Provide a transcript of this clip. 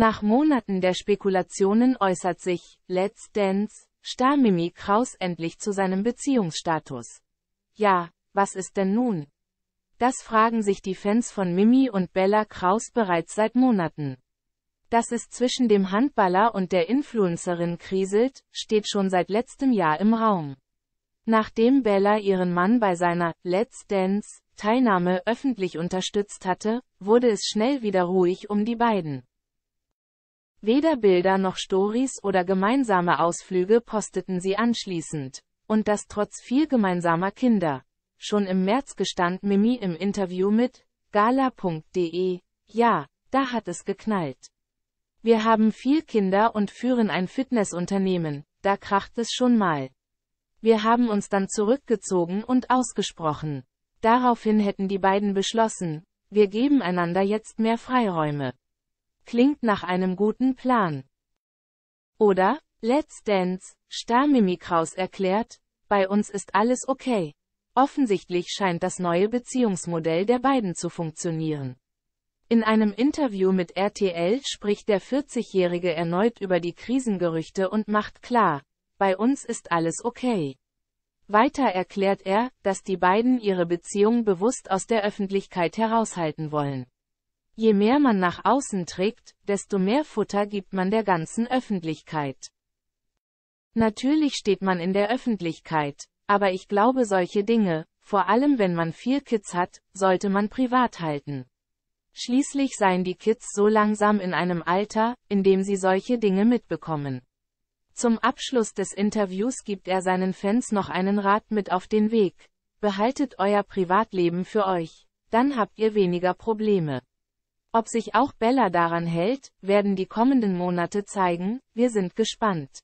Nach Monaten der Spekulationen äußert sich, Let's Dance, Star Mimi Kraus endlich zu seinem Beziehungsstatus. Ja, was ist denn nun? Das fragen sich die Fans von Mimi und Bella Kraus bereits seit Monaten. Dass es zwischen dem Handballer und der Influencerin kriselt, steht schon seit letztem Jahr im Raum. Nachdem Bella ihren Mann bei seiner Let's Dance Teilnahme öffentlich unterstützt hatte, wurde es schnell wieder ruhig um die beiden. Weder Bilder noch Stories oder gemeinsame Ausflüge posteten sie anschließend. Und das trotz viel gemeinsamer Kinder. Schon im März gestand Mimi im Interview mit gala.de, ja, da hat es geknallt. Wir haben vier Kinder und führen ein Fitnessunternehmen, da kracht es schon mal. Wir haben uns dann zurückgezogen und ausgesprochen. Daraufhin hätten die beiden beschlossen, wir geben einander jetzt mehr Freiräume. Klingt nach einem guten Plan. Oder, Let's Dance, Star-Mimikraus erklärt, bei uns ist alles okay. Offensichtlich scheint das neue Beziehungsmodell der beiden zu funktionieren. In einem Interview mit RTL spricht der 40-Jährige erneut über die Krisengerüchte und macht klar, bei uns ist alles okay. Weiter erklärt er, dass die beiden ihre Beziehung bewusst aus der Öffentlichkeit heraushalten wollen. Je mehr man nach außen trägt, desto mehr Futter gibt man der ganzen Öffentlichkeit. Natürlich steht man in der Öffentlichkeit, aber ich glaube solche Dinge, vor allem wenn man vier Kids hat, sollte man privat halten. Schließlich seien die Kids so langsam in einem Alter, in dem sie solche Dinge mitbekommen. Zum Abschluss des Interviews gibt er seinen Fans noch einen Rat mit auf den Weg. Behaltet euer Privatleben für euch, dann habt ihr weniger Probleme. Ob sich auch Bella daran hält, werden die kommenden Monate zeigen, wir sind gespannt.